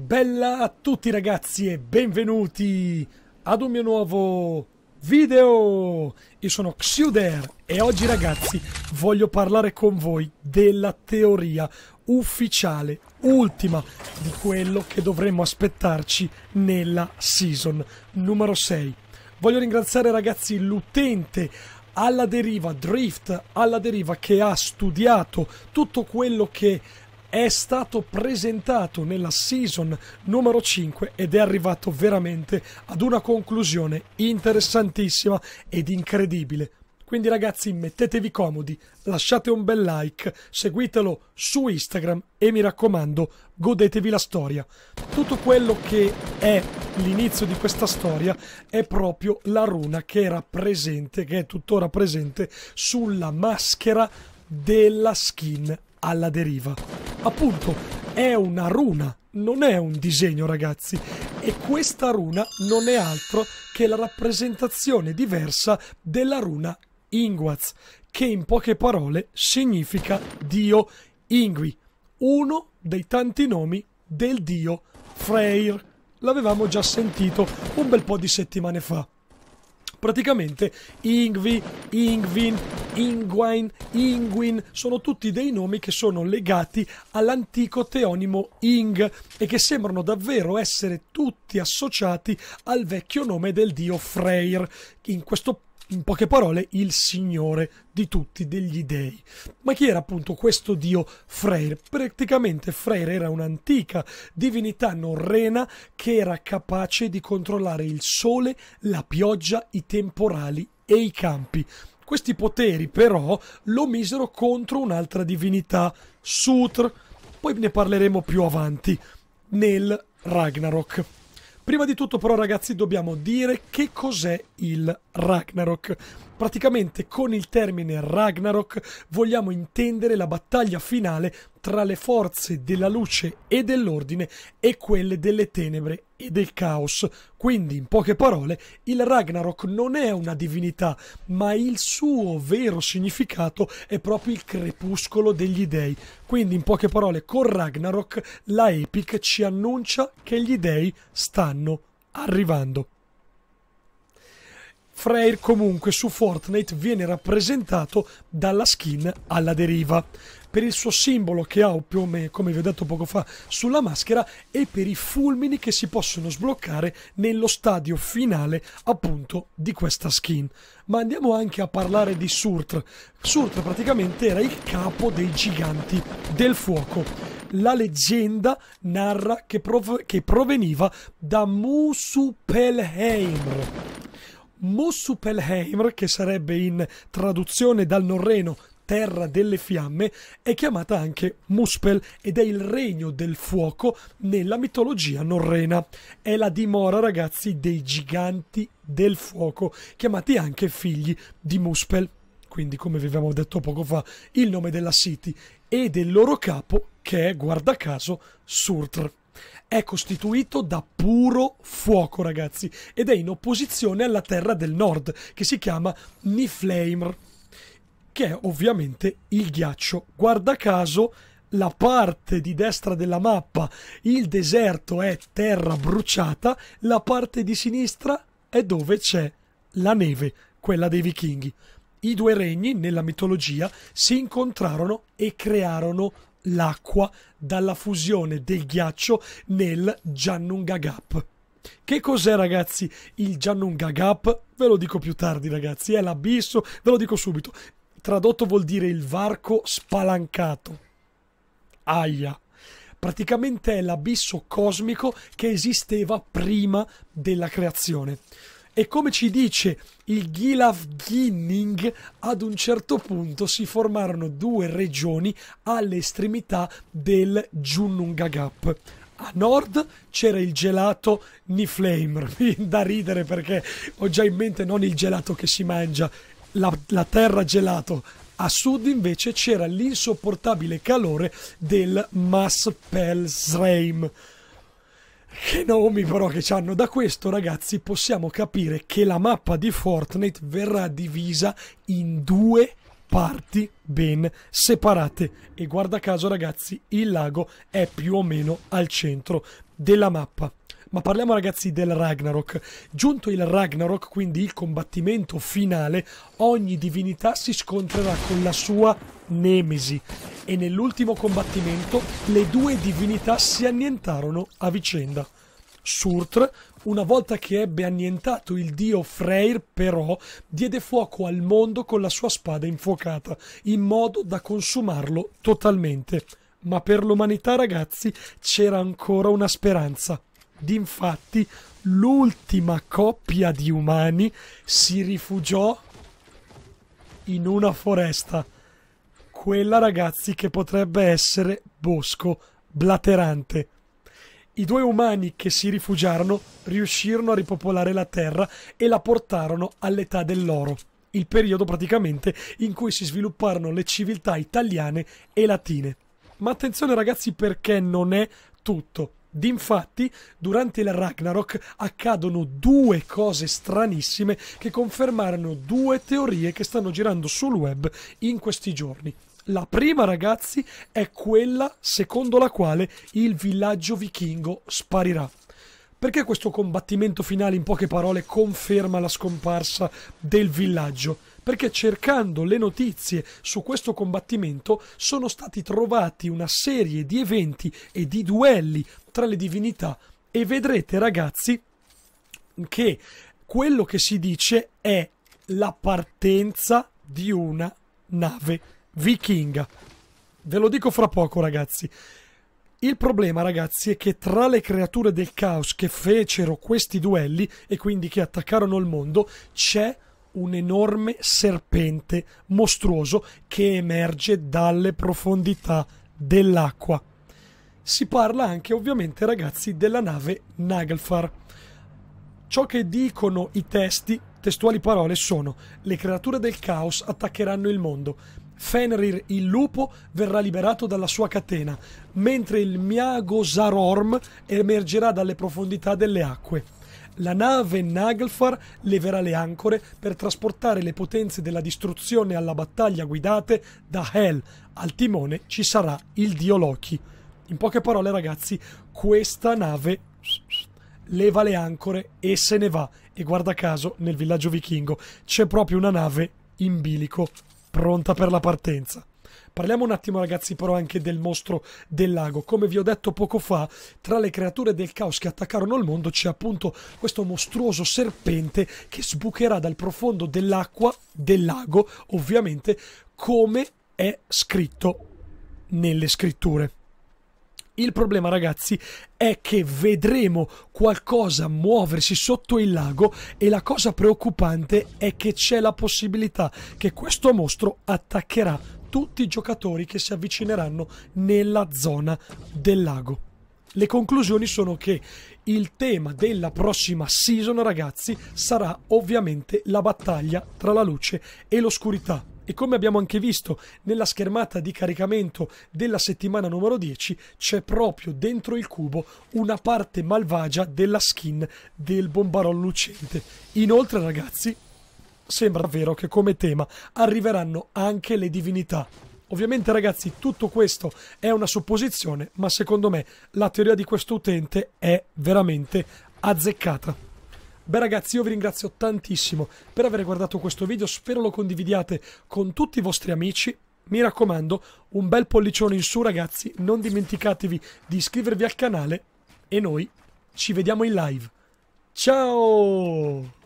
bella a tutti ragazzi e benvenuti ad un mio nuovo video! Io sono Xuder e oggi ragazzi voglio parlare con voi della teoria ufficiale ultima di quello che dovremmo aspettarci nella season numero 6. Voglio ringraziare ragazzi l'utente alla deriva, Drift alla deriva che ha studiato tutto quello che è stato presentato nella season numero 5 ed è arrivato veramente ad una conclusione interessantissima ed incredibile. Quindi ragazzi mettetevi comodi, lasciate un bel like, seguitelo su Instagram e mi raccomando godetevi la storia. Tutto quello che è l'inizio di questa storia è proprio la runa che era presente, che è tuttora presente sulla maschera della skin alla deriva appunto è una runa, non è un disegno ragazzi e questa runa non è altro che la rappresentazione diversa della runa Inguaz, che in poche parole significa dio Ingui, uno dei tanti nomi del dio Freyr. L'avevamo già sentito un bel po' di settimane fa praticamente Ingvi, Ingvin, Ingwain, Ingwin sono tutti dei nomi che sono legati all'antico teonimo Ing e che sembrano davvero essere tutti associati al vecchio nome del dio Freyr. In questo in poche parole, il signore di tutti degli dei. Ma chi era appunto questo dio Freyr? Praticamente Freyr era un'antica divinità norrena che era capace di controllare il sole, la pioggia, i temporali e i campi. Questi poteri però lo misero contro un'altra divinità, Sutr, poi ne parleremo più avanti, nel Ragnarok. Prima di tutto però ragazzi dobbiamo dire che cos'è il Ragnarok. Praticamente con il termine Ragnarok vogliamo intendere la battaglia finale tra le forze della luce e dell'ordine e quelle delle tenebre e del caos. Quindi, in poche parole, il Ragnarok non è una divinità, ma il suo vero significato è proprio il crepuscolo degli dei. Quindi, in poche parole, con Ragnarok la Epic ci annuncia che gli dei stanno arrivando. Freyr comunque su Fortnite viene rappresentato dalla skin alla deriva per il suo simbolo che ha più o meno, come vi ho detto poco fa, sulla maschera e per i fulmini che si possono sbloccare nello stadio finale appunto di questa skin. Ma andiamo anche a parlare di Surtr. Surtr praticamente era il capo dei giganti del fuoco. La leggenda narra che, prov che proveniva da Musu Pelheimr Mossupelheimr, che sarebbe in traduzione dal norreno terra delle fiamme, è chiamata anche Muspel ed è il regno del fuoco nella mitologia norrena. È la dimora, ragazzi, dei giganti del fuoco, chiamati anche figli di Muspel. Quindi, come vi avevamo detto poco fa, il nome della City e del loro capo, che è, guarda caso, Surtr è costituito da puro fuoco, ragazzi, ed è in opposizione alla terra del nord, che si chiama Niflheimr, che è ovviamente il ghiaccio. Guarda caso, la parte di destra della mappa, il deserto è terra bruciata, la parte di sinistra è dove c'è la neve, quella dei vichinghi. I due regni, nella mitologia, si incontrarono e crearono l'acqua dalla fusione del ghiaccio nel Giannunga Gap. Che cos'è ragazzi il Giannunga Gap? Ve lo dico più tardi ragazzi, è l'abisso, ve lo dico subito. Tradotto vuol dire il varco spalancato. Aia. Praticamente è l'abisso cosmico che esisteva prima della creazione. E come ci dice il Gilav Ginning, ad un certo punto si formarono due regioni alle estremità del Junnungagap. A nord c'era il gelato Niflame, da ridere perché ho già in mente non il gelato che si mangia, la, la terra gelato. A sud invece c'era l'insopportabile calore del Maspelsheim. Che nomi però che ci hanno. Da questo ragazzi possiamo capire che la mappa di Fortnite verrà divisa in due parti ben separate e guarda caso ragazzi il lago è più o meno al centro della mappa ma parliamo ragazzi del Ragnarok. Giunto il Ragnarok, quindi il combattimento finale, ogni divinità si scontrerà con la sua Nemesi e nell'ultimo combattimento le due divinità si annientarono a vicenda. Surtr, una volta che ebbe annientato il dio Freyr, però, diede fuoco al mondo con la sua spada infuocata, in modo da consumarlo totalmente. Ma per l'umanità, ragazzi, c'era ancora una speranza. D'infatti, l'ultima coppia di umani si rifugiò in una foresta quella ragazzi che potrebbe essere Bosco Blaterante. I due umani che si rifugiarono riuscirono a ripopolare la Terra e la portarono all'età dell'oro, il periodo praticamente in cui si svilupparono le civiltà italiane e latine. Ma attenzione ragazzi perché non è tutto. D'infatti, durante il Ragnarok accadono due cose stranissime che confermarono due teorie che stanno girando sul web in questi giorni. La prima, ragazzi, è quella secondo la quale il villaggio vichingo sparirà. Perché questo combattimento finale, in poche parole, conferma la scomparsa del villaggio? Perché cercando le notizie su questo combattimento sono stati trovati una serie di eventi e di duelli tra le divinità e vedrete, ragazzi, che quello che si dice è la partenza di una nave vichinga. Ve lo dico fra poco, ragazzi. Il problema, ragazzi, è che tra le creature del caos che fecero questi duelli e quindi che attaccarono il mondo, c'è un enorme serpente mostruoso che emerge dalle profondità dell'acqua. Si parla anche, ovviamente, ragazzi, della nave Naglfar. Ciò che dicono i testi, testuali parole, sono le creature del caos attaccheranno il mondo, Fenrir il lupo verrà liberato dalla sua catena, mentre il Miago emergerà dalle profondità delle acque. La nave Naglfar leverà le ancore per trasportare le potenze della distruzione alla battaglia guidate da Hel. Al timone ci sarà il dio Loki. In poche parole, ragazzi, questa nave leva le ancore e se ne va. E guarda caso, nel villaggio vichingo c'è proprio una nave in bilico pronta per la partenza. Parliamo un attimo ragazzi però anche del mostro del lago. Come vi ho detto poco fa, tra le creature del caos che attaccarono il mondo c'è appunto questo mostruoso serpente che sbucherà dal profondo dell'acqua del lago, ovviamente come è scritto nelle scritture. Il problema, ragazzi, è che vedremo qualcosa muoversi sotto il lago e la cosa preoccupante è che c'è la possibilità che questo mostro attaccherà tutti i giocatori che si avvicineranno nella zona del lago. Le conclusioni sono che il tema della prossima season, ragazzi, sarà ovviamente la battaglia tra la luce e l'oscurità e come abbiamo anche visto nella schermata di caricamento della settimana numero 10 c'è proprio dentro il cubo una parte malvagia della skin del bombarone lucente. Inoltre ragazzi sembra vero che come tema arriveranno anche le divinità. Ovviamente ragazzi tutto questo è una supposizione ma secondo me la teoria di questo utente è veramente azzeccata. Beh ragazzi io vi ringrazio tantissimo per aver guardato questo video, spero lo condividiate con tutti i vostri amici. Mi raccomando, un bel pollicione in su ragazzi, non dimenticatevi di iscrivervi al canale e noi ci vediamo in live. Ciao!